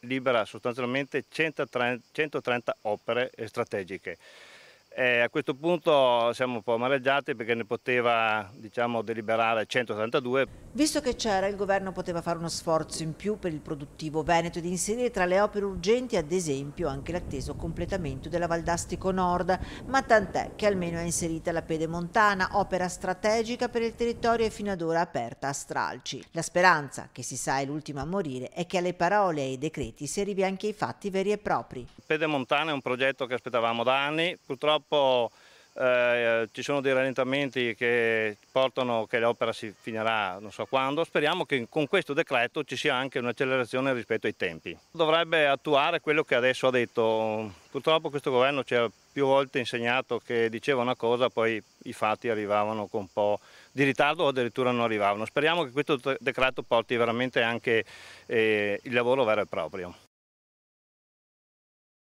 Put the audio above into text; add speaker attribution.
Speaker 1: libera sostanzialmente 130, 130 opere strategiche. E eh, a questo punto siamo un po' amareggiati perché ne poteva diciamo, deliberare 182.
Speaker 2: Visto che c'era, il governo poteva fare uno sforzo in più per il produttivo Veneto ed inserire tra le opere urgenti ad esempio anche l'atteso completamento della Valdastico Nord, ma tant'è che almeno è inserita la Pedemontana, opera strategica per il territorio e fino ad ora aperta a stralci. La speranza, che si sa è l'ultima a morire, è che alle parole e ai decreti si arrivi anche ai fatti veri e propri.
Speaker 1: Pedemontana è un progetto che aspettavamo da anni, purtroppo purtroppo eh, ci sono dei rallentamenti che portano che l'opera si finirà non so quando. Speriamo che con questo decreto ci sia anche un'accelerazione rispetto ai tempi. Dovrebbe attuare quello che adesso ha detto. Purtroppo questo governo ci ha più volte insegnato che diceva una cosa, poi i fatti arrivavano con un po' di ritardo o addirittura non arrivavano. Speriamo che questo decreto porti veramente anche eh, il lavoro vero e proprio.